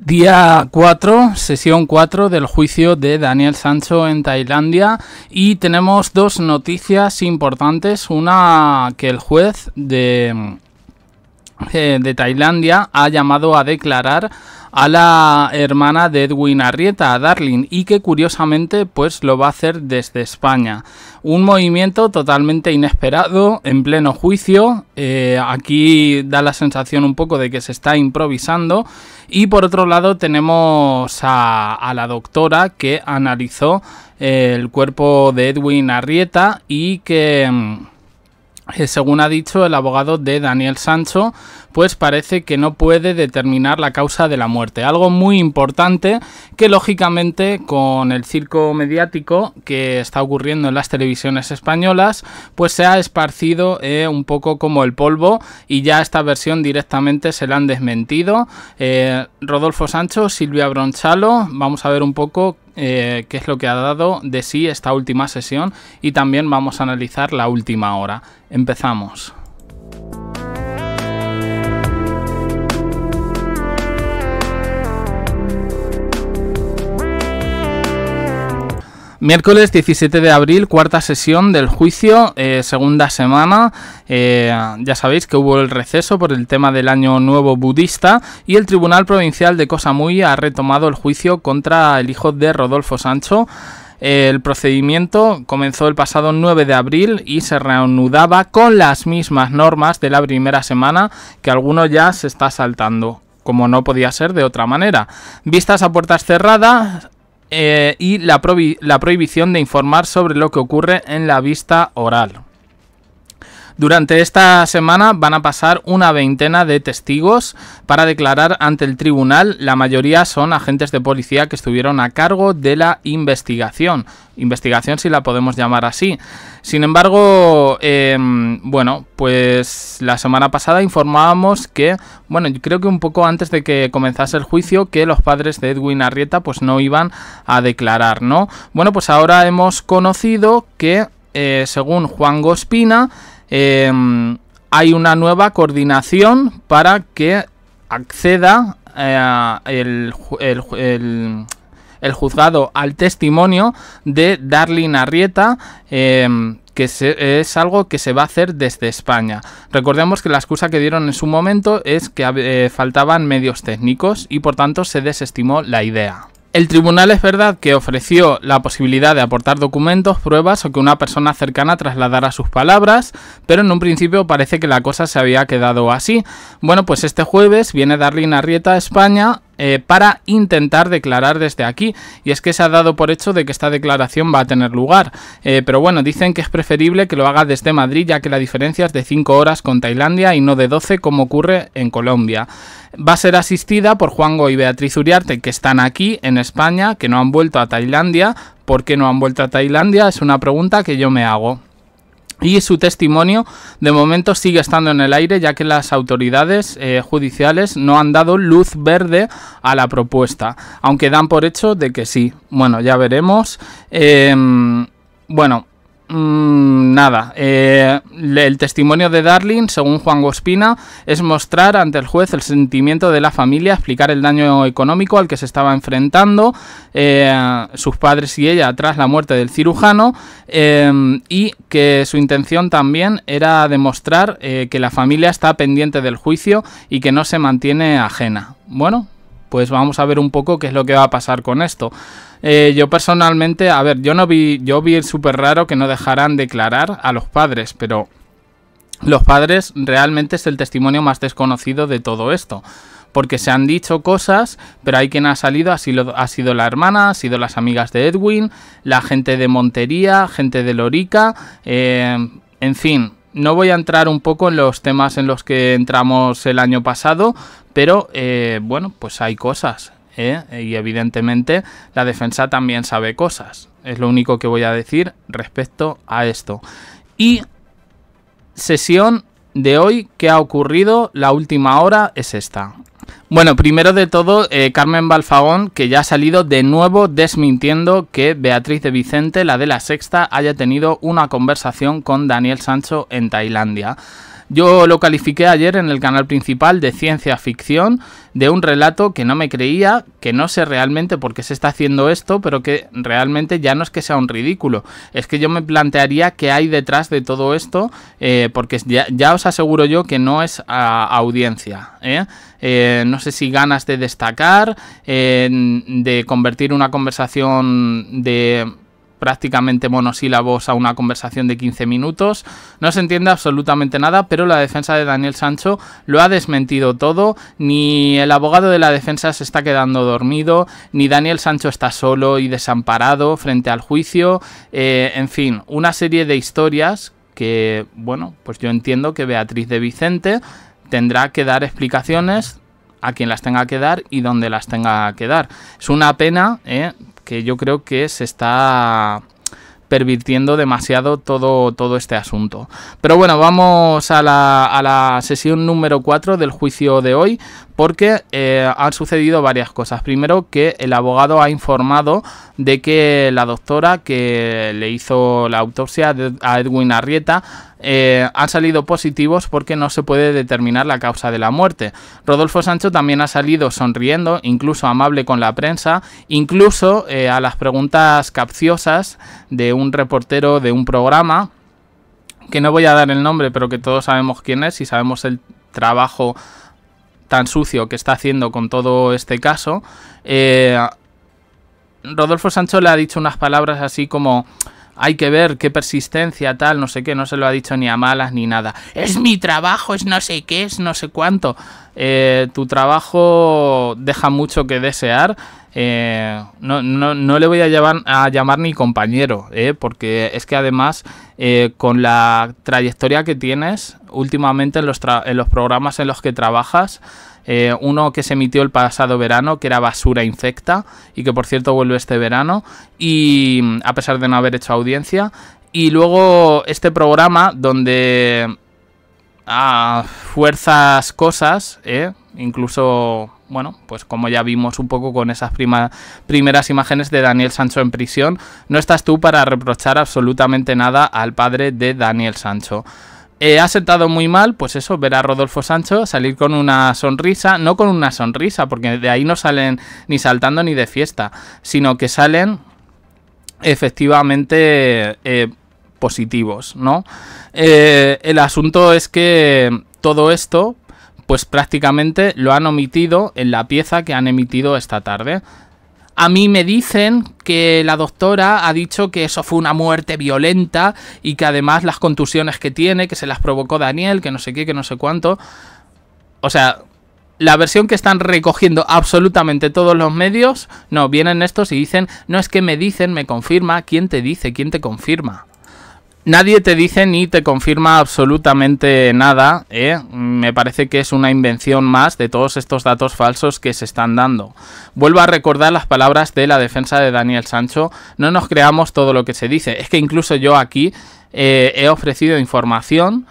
Día 4, sesión 4 del juicio de Daniel Sancho en Tailandia y tenemos dos noticias importantes. Una que el juez de, eh, de Tailandia ha llamado a declarar a la hermana de Edwin Arrieta, a Darling, y que curiosamente pues lo va a hacer desde España. Un movimiento totalmente inesperado, en pleno juicio, eh, aquí da la sensación un poco de que se está improvisando, y por otro lado tenemos a la doctora que analizó el cuerpo de Edwin Arrieta y que mm, eh, según ha dicho el abogado de Daniel Sancho, pues parece que no puede determinar la causa de la muerte. Algo muy importante que lógicamente con el circo mediático que está ocurriendo en las televisiones españolas, pues se ha esparcido eh, un poco como el polvo y ya esta versión directamente se la han desmentido. Eh, Rodolfo Sancho, Silvia Bronchalo, vamos a ver un poco eh, qué es lo que ha dado de sí esta última sesión y también vamos a analizar la última hora. Empezamos. Miércoles 17 de abril, cuarta sesión del juicio, eh, segunda semana. Eh, ya sabéis que hubo el receso por el tema del año nuevo budista y el Tribunal Provincial de muy ha retomado el juicio contra el hijo de Rodolfo Sancho. El procedimiento comenzó el pasado 9 de abril y se reanudaba con las mismas normas de la primera semana que alguno ya se está saltando como no podía ser de otra manera. Vistas a puertas cerradas, eh, y la, la prohibición de informar sobre lo que ocurre en la vista oral. Durante esta semana van a pasar una veintena de testigos para declarar ante el tribunal. La mayoría son agentes de policía que estuvieron a cargo de la investigación. Investigación si la podemos llamar así. Sin embargo, em, bueno, pues la semana pasada informábamos que, bueno, yo creo que un poco antes de que comenzase el juicio, que los padres de Edwin Arrieta pues no iban a declarar, ¿no? Bueno, pues ahora hemos conocido que, eh, según Juan Gospina, Em, hay una nueva coordinación para que acceda eh, el, juzgado al testimonio de Darlene Arrieta. Em, que es algo que se va a hacer desde España. Recordemos que la excusa que dieron en su momento es que eh, faltaban medios técnicos y por tanto se desestimó la idea. El tribunal es verdad que ofreció la posibilidad de aportar documentos, pruebas o que una persona cercana trasladara sus palabras, pero en un principio parece que la cosa se había quedado así. Bueno, pues este jueves viene Darlene Arrieta a España eh, para intentar declarar desde aquí. Y es que se ha dado por hecho de que esta declaración va a tener lugar. Eh, pero bueno, dicen que es preferible que lo haga desde Madrid ya que la diferencia es de 5 horas con Tailandia y no de 12 como ocurre en Colombia. Va a ser asistida por Juan Go y Beatriz Uriarte que están aquí en España, que no han vuelto a Tailandia. ¿Por qué no han vuelto a Tailandia? Es una pregunta que yo me hago y su testimonio de momento sigue estando en el aire ya que las autoridades eh, judiciales no han dado luz verde a la propuesta, aunque dan por hecho de que sí. Bueno, ya veremos. Em, bueno, Mm, nada. Eh, el testimonio de Darling, según Juan Gospina, es mostrar ante el juez el sentimiento de la familia, explicar el daño económico al que se estaba enfrentando, eh, sus padres y ella tras la muerte del cirujano, eh, y que su intención también era demostrar que la familia está pendiente del juicio y que no se mantiene ajena. Bueno, pues vamos a ver un poco qué es lo que va a pasar con esto. Eh, yo personalmente, a ver, yo no vi, yo vi súper raro que no dejaran declarar a los padres, pero los padres realmente es el testimonio más desconocido de todo esto. Porque se han dicho cosas, pero hay quien ha salido, ha sido, la hermana, ha sido las amigas de Edwin, la gente de Montería, gente de Lorica, eh, en fin, no voy a entrar un poco en los temas en los que entramos el año pasado, pero eh, bueno, pues hay cosas. ¿eh? Y evidentemente la defensa también sabe cosas. Es lo único que voy a decir respecto a esto. Y sesión de hoy ¿qué ha ocurrido, la última hora es esta. Bueno, primero de todo, eh, Carmen Balfagón, que ya ha salido de nuevo desmintiendo que Beatriz de Vicente, la de la sexta, haya tenido una conversación con Daniel Sancho en Tailandia. Yo lo califiqué ayer en el canal principal de ciencia ficción, de un relato que no me creía, que no sé realmente por qué se está haciendo esto, pero que realmente ya no es que sea un ridículo, es que yo me plantearía qué hay detrás de todo esto, eh, porque ya, os aseguro yo que no es a, audiencia. ¿eh? Eh, no sé si ganas de destacar, de convertir una conversación de prácticamente monosílabos a una conversación de 15 minutos. No se entiende absolutamente nada, pero la defensa de Daniel Sancho lo ha desmentido todo, ni el abogado de la defensa se está quedando dormido, ni Daniel Sancho está solo y desamparado frente al juicio, eh, en fin, una serie de historias que, bueno, pues yo entiendo que Beatriz de Vicente tendrá que dar explicaciones a quien las tenga que dar y donde las tenga que dar. Es una pena, ¿eh? que yo creo que se está pervirtiendo demasiado todo, todo este asunto. Pero bueno, vamos a la, a la sesión número 4 del juicio de hoy porque eh, han sucedido varias cosas. Primero, que el abogado ha informado de que la doctora que le hizo la autopsia a Edwin Arrieta eh, han salido positivos porque no se puede determinar la causa de la muerte. Rodolfo Sancho también ha salido sonriendo, incluso amable con la prensa, incluso eh, a las preguntas capciosas de un reportero de un programa que no voy a dar el nombre, pero que todos sabemos quién es y sabemos el trabajo tan sucio que está haciendo con todo este caso, eh, Rodolfo Sancho le ha dicho unas palabras así como hay que ver qué persistencia tal, no sé qué, no se lo ha dicho ni a malas ni nada. Es mi trabajo, es no sé qué, es no sé cuánto. Eh, tu trabajo deja mucho que desear. Eh, no, no, no, le voy a llamar, a llamar ni compañero, eh, porque es que además eh, con la trayectoria que tienes últimamente en los, en los programas en los que trabajas, eh, uno que se emitió el pasado verano, que era Basura Infecta, y que por cierto vuelve este verano, y a pesar de no haber hecho audiencia. Y luego este programa donde a fuerzas cosas, eh, incluso bueno, pues como ya vimos un poco con esas primeras imágenes de Daniel Sancho en prisión, no estás tú para reprochar absolutamente nada al padre de Daniel Sancho. Eh, ha sentado muy mal, pues eso, ver a Rodolfo Sancho salir con una sonrisa, no con una sonrisa, porque de ahí no salen ni saltando ni de fiesta, sino que salen efectivamente eh, positivos, ¿no? Eh, el asunto es que todo esto, pues prácticamente lo han omitido en la pieza que han emitido esta tarde. A mí me dicen que la doctora ha dicho que eso fue una muerte violenta y que además las contusiones que tiene, que se las provocó Daniel, que no sé qué, que no sé cuánto. O sea, la versión que están recogiendo absolutamente todos los medios, no, vienen estos y dicen, no es que me dicen, me confirma, ¿quién te dice? ¿Quién te confirma? Nadie te dice ni te confirma absolutamente nada, ¿eh? me parece que es una invención más de todos estos datos falsos que se están dando. Vuelvo a recordar las palabras de la defensa de Daniel Sancho, no nos creamos todo lo que se dice, es que incluso yo aquí eh, he ofrecido información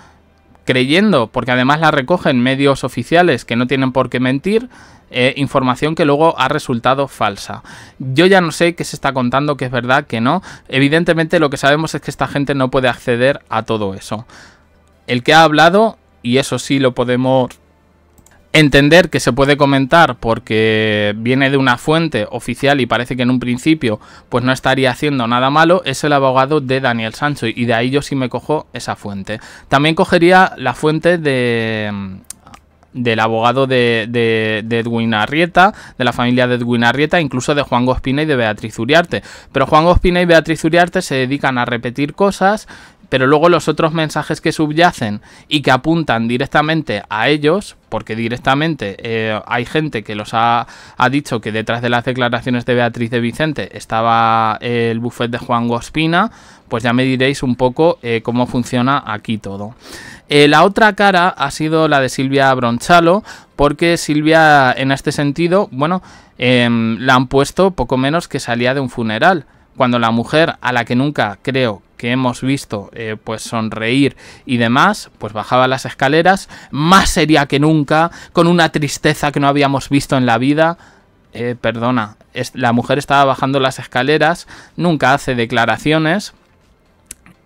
creyendo, porque además la recogen medios oficiales que no tienen por qué mentir, eh, información que luego ha resultado falsa. Yo ya no sé qué se está contando, que es verdad, que no. Evidentemente lo que sabemos es que esta gente no puede acceder a todo eso. El que ha hablado, y eso sí lo podemos Entender que se puede comentar porque viene de una fuente oficial y parece que en un principio pues no estaría haciendo nada malo es el abogado de Daniel Sancho y de ahí yo sí me cojo esa fuente. También cogería la fuente de mm, del abogado de, de, Edwin Arrieta, de la familia de Edwin Arrieta, incluso de Juan Gospina y de Beatriz Uriarte. Pero Juan Gospina y Beatriz Uriarte se dedican a repetir cosas pero luego los otros mensajes que subyacen y que apuntan directamente a ellos, porque directamente eh, hay gente que los ha, dicho que detrás de las declaraciones de Beatriz de Vicente estaba el buffet de Juan Gospina, pues ya me diréis un poco eh, cómo funciona aquí todo. Eh, la otra cara ha sido la de Silvia Bronchalo, porque Silvia en este sentido, bueno, em, la han puesto poco menos que salía de un funeral cuando la mujer a la que nunca creo que hemos visto eh, pues sonreír y demás, pues bajaba las escaleras, más seria que nunca, con una tristeza que no habíamos visto en la vida. Eh, perdona, es, la mujer estaba bajando las escaleras, nunca hace declaraciones,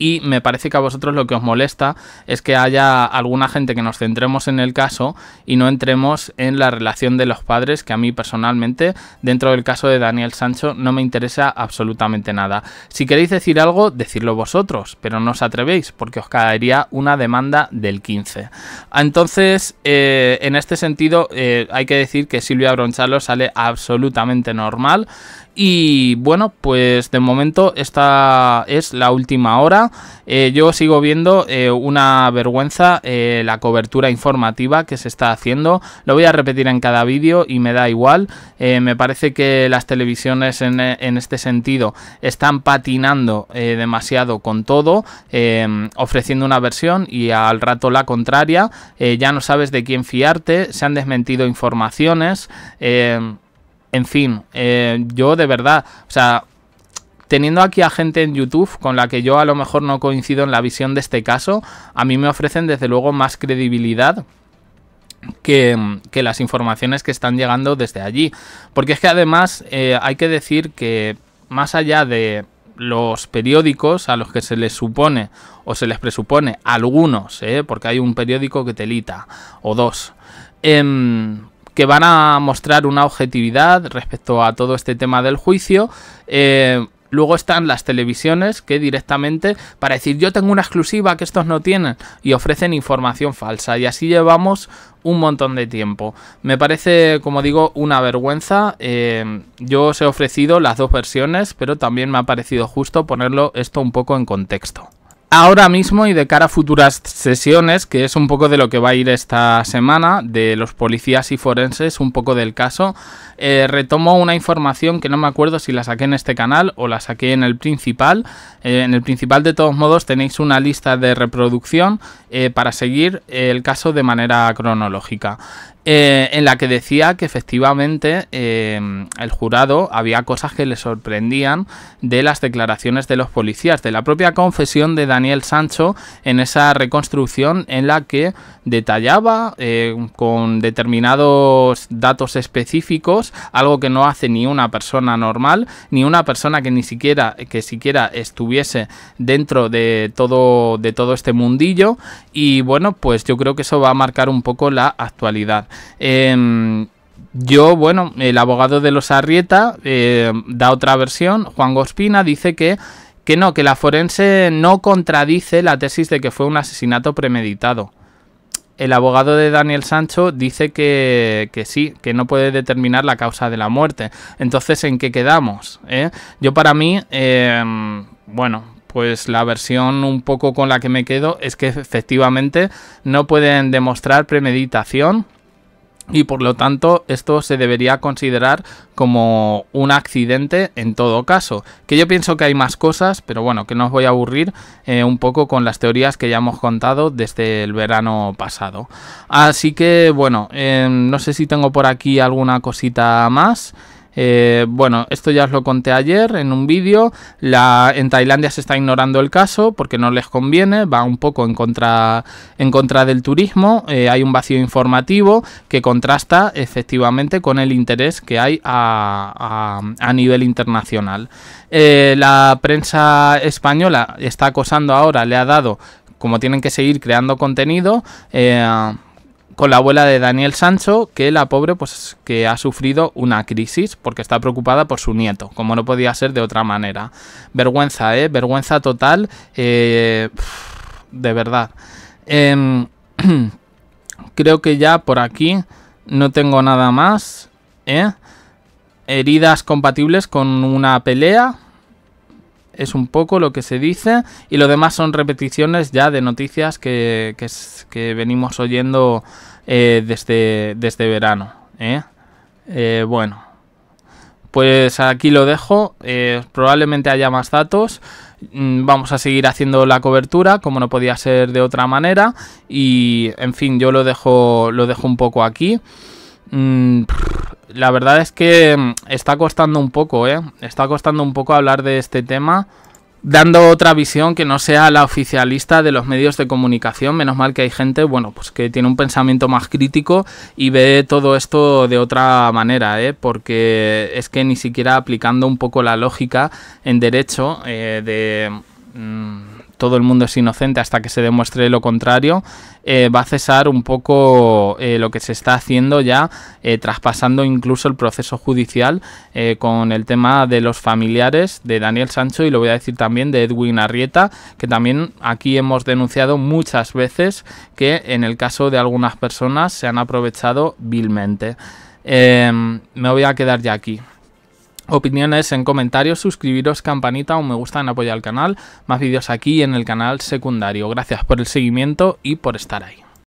y me parece que a vosotros lo que os molesta es que haya alguna gente que nos centremos en el caso y no entremos en la relación de los padres que a mí personalmente dentro del caso de Daniel Sancho no me interesa absolutamente nada. Si queréis decir algo, decirlo vosotros, pero no os atrevéis porque os caería una demanda del 15. Ah, entonces, eh, en este sentido, eh, hay que decir que Silvia Bronchalo sale absolutamente normal y bueno, pues de momento esta es la última hora. Eh, yo sigo viendo eh, una vergüenza eh, la cobertura informativa que se está haciendo. Lo voy a repetir en cada vídeo y me da igual. me parece que las televisiones en, en este sentido están patinando demasiado con todo, ofreciendo una versión y al rato la contraria. ya no sabes de quién fiarte, se han desmentido informaciones. En fin, eh, yo de verdad, o sea, teniendo aquí a gente en YouTube con la que yo a lo mejor no coincido en la visión de este caso, a mí me ofrecen desde luego más credibilidad que, las informaciones que están llegando desde allí. Porque es que además eh, hay que decir que más allá de los periódicos a los que se les supone o se les presupone algunos, eh, porque hay un periódico que telita o dos. Em, que van a mostrar una objetividad respecto a todo este tema del juicio. Eh, luego están las televisiones que directamente para decir yo tengo una exclusiva que estos no tienen y ofrecen información falsa y así llevamos un montón de tiempo. Me parece, como digo, una vergüenza. Eh, yo os he ofrecido las dos versiones, pero también me ha parecido justo ponerlo esto un poco en contexto ahora mismo y de cara a futuras sesiones, que es un poco de lo que va a ir esta semana, de los policías y forenses, un poco del caso, eh, retomo una información que no me acuerdo si la saqué en este canal o la saqué en el principal. Eh, en el principal, de todos modos, tenéis una lista de reproducción eh, para seguir el caso de manera cronológica. Eh, en la que decía que efectivamente eh, el jurado había cosas que le sorprendían de las declaraciones de los policías, de la propia confesión de Daniel Sancho en esa reconstrucción en la que detallaba eh, con determinados datos específicos, algo que no hace ni una persona normal, ni una persona que ni siquiera, que siquiera estuviese dentro de todo este mundillo. Y bueno, pues yo creo que eso va a marcar un poco la actualidad. Em, yo, bueno, el abogado de los Arrieta eh, da otra versión. Juan Gospina dice que, que no, que la forense no contradice la tesis de que fue un asesinato premeditado. El abogado de Daniel Sancho dice que, que sí, que no puede determinar la causa de la muerte. Entonces, ¿en qué quedamos? Eh? Yo para mí, em, bueno, pues la versión un poco con la que me quedo es que efectivamente no pueden demostrar premeditación y por lo tanto esto se debería considerar como un accidente en todo caso. Que yo pienso que hay más cosas, pero bueno, que no os voy a aburrir eh, un poco con las teorías que ya hemos contado desde el verano pasado. Así que bueno, eh, no sé si tengo por aquí alguna cosita más. Eh, bueno, esto ya os lo conté ayer en un vídeo. En Tailandia se está ignorando el caso porque no les conviene, va un poco en contra, en contra del turismo. Eh, hay un vacío informativo que contrasta efectivamente con el interés que hay a, nivel internacional. Eh, la prensa española está acosando ahora, le ha dado, como tienen que seguir creando contenido, con la abuela de Daniel Sancho, que la pobre pues que ha sufrido una crisis porque está preocupada por su nieto, como no podía ser de otra manera. Vergüenza, ¿eh? Vergüenza total, eh, de verdad. Em, creo que ya por aquí no tengo nada más, ¿eh? Heridas compatibles con una pelea, es un poco lo que se dice y lo demás son repeticiones ya de noticias que, que, que venimos oyendo eh, desde, desde verano. ¿eh? ¿eh? bueno, pues aquí lo dejo. Eh, probablemente haya más datos. Mm, vamos a seguir haciendo la cobertura, como no podía ser de otra manera. Y en fin, yo lo dejo, lo dejo un poco aquí. Mm, la verdad es que mm, está costando un poco, Está costando un poco hablar de este tema dando otra visión que no sea la oficialista de los medios de comunicación. Menos mal que hay gente, bueno, pues que tiene un pensamiento más crítico y ve todo esto de otra manera, ¿eh? porque es que ni siquiera aplicando un poco la lógica en derecho eh, de... Mm, todo el mundo es inocente hasta que se demuestre lo contrario, eh, va a cesar un poco eh, lo que se está haciendo ya, eh, traspasando incluso el proceso judicial con el tema de los familiares de Daniel Sancho y lo voy a decir también de Edwin Arrieta, que también aquí hemos denunciado muchas veces que en el caso de algunas personas se han aprovechado vilmente. Em, me voy a quedar ya aquí opiniones en comentarios, suscribiros, campanita, o me gusta en apoyo al canal, más vídeos aquí en el canal secundario. Gracias por el seguimiento y por estar ahí.